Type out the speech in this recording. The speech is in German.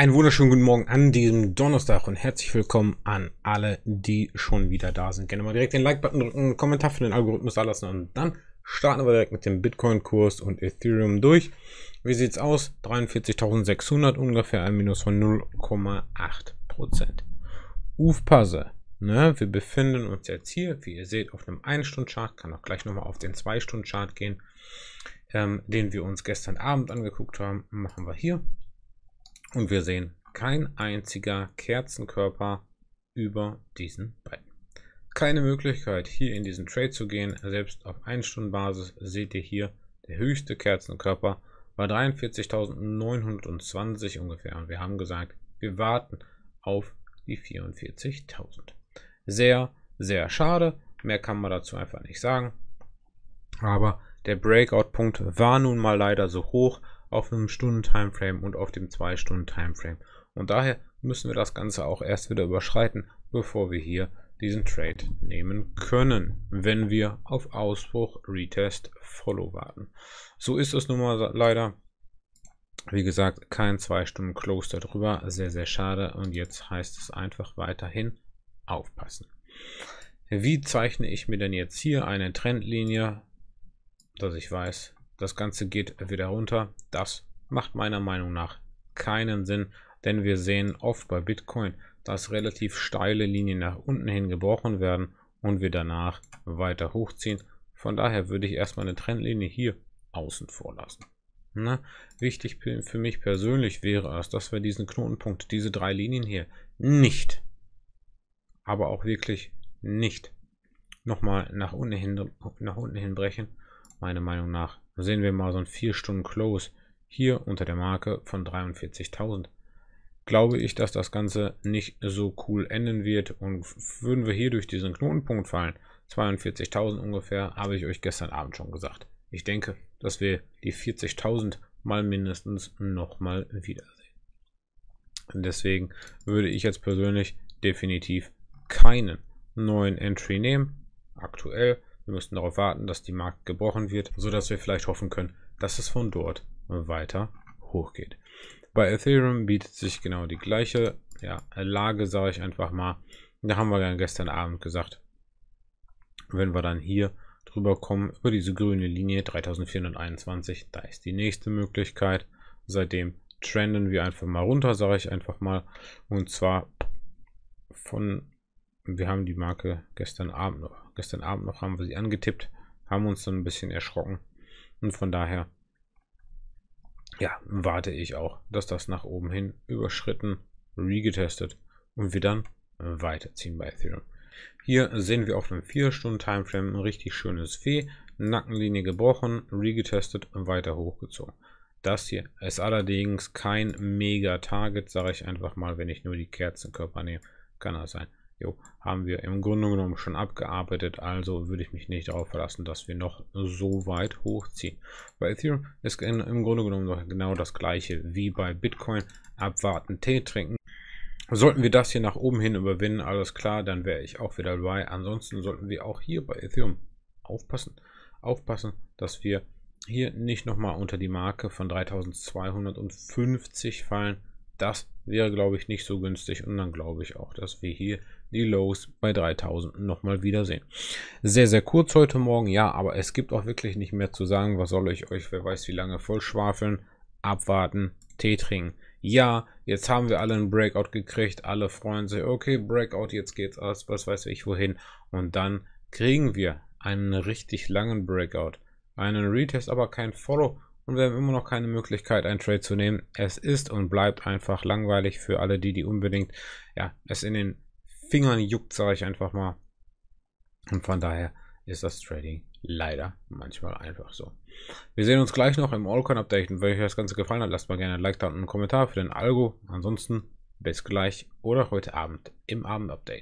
Einen wunderschönen guten Morgen an diesem Donnerstag und herzlich willkommen an alle, die schon wieder da sind. Gerne mal direkt den Like-Button drücken, einen Kommentar für den Algorithmus da lassen und dann starten wir direkt mit dem Bitcoin-Kurs und Ethereum durch. Wie sieht's aus? 43.600, ungefähr ein Minus von 0,8%. Aufpasse, ne? wir befinden uns jetzt hier, wie ihr seht, auf einem 1-Stunden-Chart, kann auch gleich nochmal auf den 2-Stunden-Chart gehen, ähm, den wir uns gestern Abend angeguckt haben, machen wir hier und wir sehen kein einziger Kerzenkörper über diesen beiden. Keine Möglichkeit, hier in diesen Trade zu gehen. Selbst auf 1-Stunden-Basis seht ihr hier, der höchste Kerzenkörper war 43.920 ungefähr. Und wir haben gesagt, wir warten auf die 44.000. Sehr, sehr schade. Mehr kann man dazu einfach nicht sagen. Aber der Breakout-Punkt war nun mal leider so hoch auf einem Stunden-Timeframe und auf dem 2-Stunden-Timeframe. Und daher müssen wir das Ganze auch erst wieder überschreiten, bevor wir hier diesen Trade nehmen können, wenn wir auf Ausbruch, Retest, Follow warten. So ist es nun mal leider. Wie gesagt, kein 2 Stunden Close darüber, sehr, sehr schade. Und jetzt heißt es einfach weiterhin aufpassen. Wie zeichne ich mir denn jetzt hier eine Trendlinie, dass ich weiß, das Ganze geht wieder runter. Das macht meiner Meinung nach keinen Sinn, denn wir sehen oft bei Bitcoin, dass relativ steile Linien nach unten hin gebrochen werden und wir danach weiter hochziehen. Von daher würde ich erstmal eine Trendlinie hier außen vor lassen. Na, ne? wichtig für mich persönlich wäre es, dass wir diesen Knotenpunkt, diese drei Linien hier nicht, aber auch wirklich nicht nochmal nach unten hin, nach unten hin brechen, meiner Meinung nach. Dann sehen wir mal so ein 4 Stunden Close hier unter der Marke von 43.000. Glaube ich, dass das Ganze nicht so cool enden wird und würden wir hier durch diesen Knotenpunkt fallen, 42.000 ungefähr, habe ich euch gestern Abend schon gesagt. Ich denke, dass wir die 40.000 mal mindestens nochmal wiedersehen. Und deswegen würde ich jetzt persönlich definitiv keinen neuen Entry nehmen. Aktuell wir müssen darauf warten, dass die Marke gebrochen wird, sodass wir vielleicht hoffen können, dass es von dort weiter hochgeht. Bei Ethereum bietet sich genau die gleiche ja, Lage, sage ich einfach mal. Da haben wir dann gestern Abend gesagt, wenn wir dann hier drüber kommen, über diese grüne Linie 3421, da ist die nächste Möglichkeit. Seitdem trenden wir einfach mal runter, sage ich einfach mal. Und zwar von wir haben die Marke gestern Abend noch. Gestern Abend noch haben wir sie angetippt, haben uns dann ein bisschen erschrocken. Und von daher, ja, warte ich auch, dass das nach oben hin überschritten, regetestet und wir dann weiterziehen bei Ethereum. Hier sehen wir auf dem 4-Stunden-Timeframe ein richtig schönes Fee, Nackenlinie gebrochen, regetestet und weiter hochgezogen. Das hier ist allerdings kein Mega-Target, sage ich einfach mal, wenn ich nur die Kerzenkörper nehme. Kann das sein. Jo, haben wir im Grunde genommen schon abgearbeitet, also würde ich mich nicht darauf verlassen, dass wir noch so weit hochziehen. Bei Ethereum ist im Grunde genommen noch genau das gleiche wie bei Bitcoin. Abwarten, Tee trinken. Sollten wir das hier nach oben hin überwinden, alles klar, dann wäre ich auch wieder dabei. Ansonsten sollten wir auch hier bei Ethereum aufpassen, aufpassen, dass wir hier nicht nochmal unter die Marke von 3250 fallen. Das wäre, glaube ich, nicht so günstig und dann glaube ich auch, dass wir hier die Lows bei 3000 nochmal wiedersehen. Sehr, sehr kurz heute Morgen, ja, aber es gibt auch wirklich nicht mehr zu sagen. Was soll ich euch, wer weiß wie lange, voll schwafeln, abwarten, Tee trinken. Ja, jetzt haben wir alle einen Breakout gekriegt, alle freuen sich, okay, Breakout, jetzt geht's aus, was weiß ich wohin. Und dann kriegen wir einen richtig langen Breakout, einen Retest, aber kein Follow und wir haben immer noch keine Möglichkeit, einen Trade zu nehmen. Es ist und bleibt einfach langweilig für alle die, die unbedingt ja, es in den Fingern juckt, sage ich einfach mal. Und von daher ist das Trading leider manchmal einfach so. Wir sehen uns gleich noch im Allcon-Update. Und wenn euch das Ganze gefallen hat, lasst mal gerne ein Like da und einen Kommentar für den Algo. Ansonsten bis gleich oder heute Abend im Abend-Update.